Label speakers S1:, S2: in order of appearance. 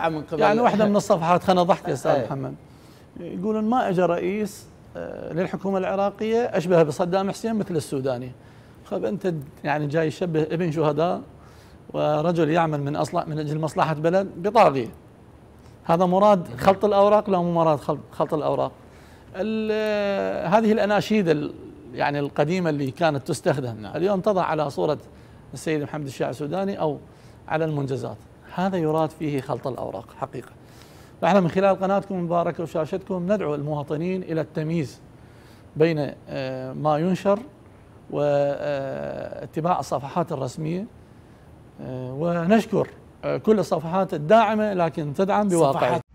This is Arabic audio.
S1: من قبل يعني واحدة من الصفحات خلنا ضحك يا أستاذ إيه. محمد
S2: يقولون ما أجى رئيس آه، للحكومة العراقية أشبه بصدام حسين مثل السوداني خب أنت يعني جاي يشبه ابن شهداء ورجل يعمل من أصلح من أجل مصلحة بلد بطاغية هذا مراد خلط الأوراق لو مو مراد خلط, خلط الأوراق هذه الأناشيد يعني القديمة اللي كانت تستخدم نعم. اليوم تضع على صورة السيد محمد الشاعر السوداني أو على المنجزات هذا يراد فيه خلط الأوراق حقيقة فإحنا من خلال قناتكم المباركة وشاشتكم ندعو المواطنين إلى التمييز بين آه، ما ينشر واتباع آه، الصفحات الرسمية آه، ونشكر كل الصفحات الداعمة لكن
S3: تدعم بواقع